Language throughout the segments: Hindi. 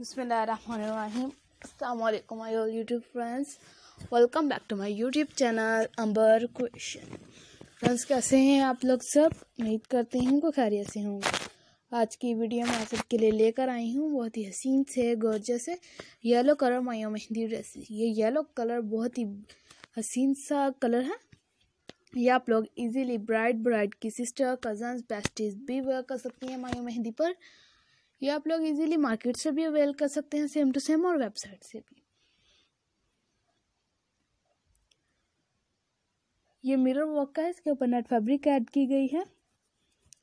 बसमीम अल्लाम hi all YouTube friends welcome back to my YouTube channel Amber question friends कैसे हैं आप लोग सब उम्मीद करते हैं को खैरियत से हूँ आज की वीडियो मैं आप सबके लिए लेकर आई हूँ बहुत ही हसीन से गोर्जे से येलो कलर मायो मेहंदी ड्रेस ये येलो कलर बहुत ही हसीन सा कलर है ये आप लोग इजीली ब्राइड ब्राइड की सिस्टर कजन्स बेस्टीज भी वेयर कर सकती हैं मायो मेहंदी पर ये आप लोग इजीली मार्केट से भी अवेल कर सकते हैं सेम टू सेम और वेबसाइट से भी ये मिरर वर्क का है इसके ऊपर नेट फैब्रिक ऐड की गई है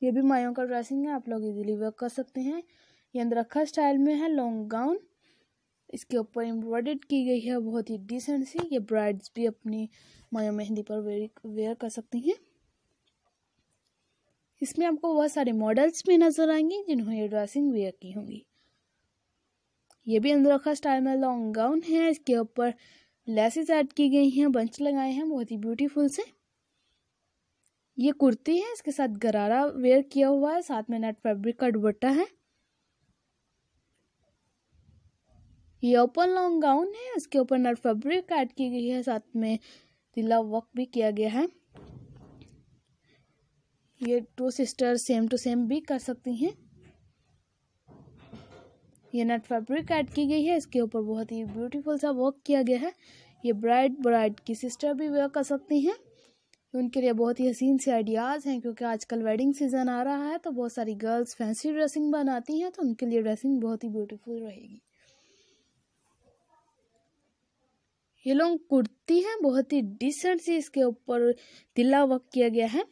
ये भी मायों का ड्रेसिंग है आप लोग इजीली वर्क कर सकते हैं ये अंदरखा स्टाइल में है लॉन्ग गाउन इसके ऊपर एम्ब्रॉयड की गई है बहुत ही डिसेंट सी ये ब्राइड्स भी अपनी मायों मेहंदी पर वेयर कर सकती हैं इसमें आपको बहुत सारे मॉडल्स भी नजर आएंगे जिन्होंने ड्रेसिंग वेयर की होंगी ये भी अंदरखा स्टाइल में लॉन्ग गाउन है इसके ऊपर लेसेस ऐड की गई हैं बंच लगाए हैं बहुत ही ब्यूटीफुल से ये कुर्ती है इसके साथ गरारा वेयर किया हुआ है साथ में नेट फैब्रिक का दुपट्टा है ये ओपन लॉन्ग गाउन है इसके ऊपर नेट फैब्रिक ऐड की गई है साथ में तिला वर्क भी किया गया है ये two sister same to same भी कर सकती हैं ये नट फैब्रिक ऐड की गई है इसके ऊपर बहुत ही ब्यूटीफुल सा वर्क किया गया है ये ब्राइड ब्राइड की सिस्टर भी वर्क कर सकती हैं उनके लिए बहुत ही हसीन से आइडियाज़ हैं क्योंकि आजकल वेडिंग सीज़न आ रहा है तो बहुत सारी गर्ल्स फैंसी ड्रेसिंग बनाती हैं तो उनके लिए ड्रेसिंग बहुत ही ब्यूटीफुल रहेगी ये लोग कुर्ती है बहुत ही डिसेंट सी इसके ऊपर तिल्ला वर्क किया गया है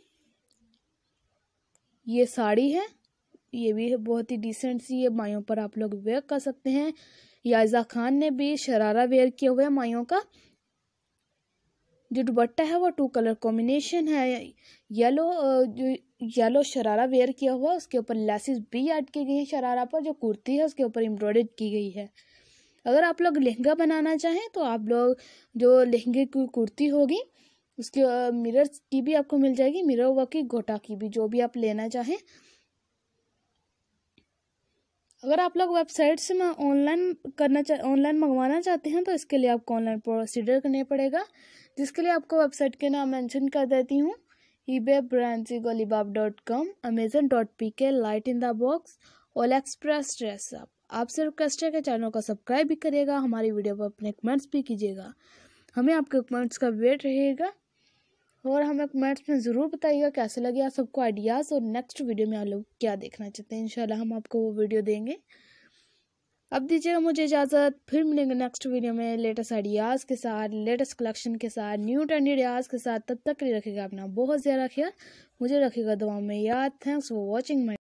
ये साड़ी है ये भी है बहुत ही डिसेंट सी है मायों पर आप लोग वेयर कर सकते हैं याजा खान ने भी शरारा वेयर किया हुआ है मायों का जो दुबट्टा है वो टू कलर कॉम्बिनेशन है येलो जो येलो शरारा वेयर किया हुआ उसके ऊपर लेसिस भी ऐड की गई है शरारा पर जो कुर्ती है उसके ऊपर एम्ब्रॉयड की गई है अगर आप लोग लहंगा बनाना चाहें तो आप लोग जो लहंगे की कुर्ती होगी उसके मिरर की भी आपको मिल जाएगी मिरर वर्क की गोटा की भी जो भी आप लेना चाहें अगर आप लोग वेबसाइट से मैं ऑनलाइन करना चाह ऑनलाइन मंगवाना चाहते हैं तो इसके लिए आपको ऑनलाइन प्रोसीडर करने पड़ेगा जिसके लिए आपको वेबसाइट के नाम मेंशन कर देती हूँ ई बे गोली Alibaba dot com Amazon dot P K light in the box AliExpress dress आप आपसे रिक्वेस्ट है कि चैनल को सब्सक्राइब भी करिएगा हमारी वीडियो पर अपने कमेंट्स भी कीजिएगा हमें आपके कमेंट्स का वेट रहेगा और हमें कमेंट्स में ज़रूर बताइएगा कैसे लगे आप सबको आइडियाज़ और नेक्स्ट वीडियो में आप लोग क्या देखना चाहते हैं इंशाल्लाह हम आपको वो वीडियो देंगे अब दीजिएगा मुझे इजाज़त फिर मिलेंगे नेक्स्ट वीडियो में लेटेस्ट आइडियाज़ के साथ लेटेस्ट कलेक्शन के साथ न्यू ट्रेंड आइडियाज़ के साथ तब तक के रखेगा अपना बहुत ज़्यादा ख्याल मुझे रखेगा दुआ में याद थैंक्स फॉर वॉचिंग माई